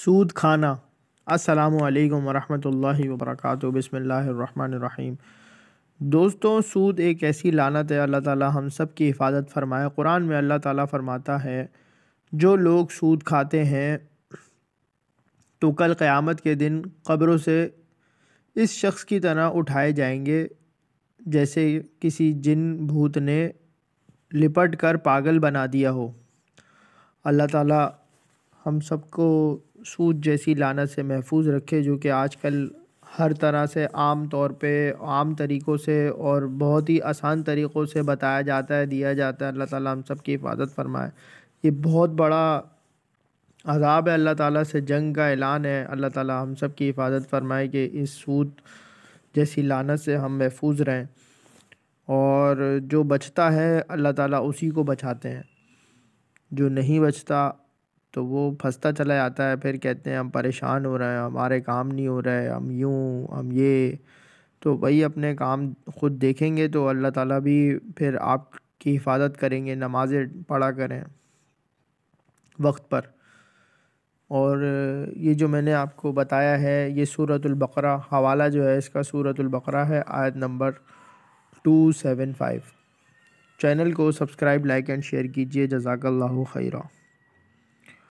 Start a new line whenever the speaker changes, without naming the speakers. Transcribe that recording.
सूद खाना असलकम वरहमल वबरक बसमीम दोस्तों सूद एक ऐसी लानत है अल्लाह ताला हम सब की हिफाजत फरमाए कुरान में अल्लाह ताला फरमाता है जो लोग सूद खाते हैं तो कल क़यामत के दिन कब्रों से इस शख्स की तरह उठाए जाएंगे जैसे किसी जिन भूत ने लिपट कर पागल बना दिया हो अल्लाह ताला हम सबको सूद जैसी लानत से महफूज रखे जो कि आजकल हर तरह से आम तौर पे आम तरीक़ों से और बहुत ही आसान तरीक़ों से बताया जाता है दिया जाता है अल्लाह ताला हम सब की हिफाजत फरमाए ये बहुत बड़ा अजाब है अल्लाह ताला से जंग का ऐलान है अल्लाह ताला हम सब की हिफाजत फरमाए कि इस सूद जैसी लानत से हम महफूज रहें और जो बचता है अल्लाह ताला उसी को बचाते हैं जो नहीं बचता तो वो फंसता चला जाता है फिर कहते हैं हम परेशान हो रहे हैं हमारे काम नहीं हो रहे हम यूँ हम ये तो वही अपने काम खुद देखेंगे तो अल्लाह ताला भी फिर आपकी हिफाजत करेंगे नमाज़ें पढ़ा करें वक्त पर और ये जो मैंने आपको बताया है ये बकरा हवाला जो है इसका बकरा है आयत number two seven five channel को सब्सक्राइब लाइक एंड शेयर कीजिए जजाकल्ला खैरा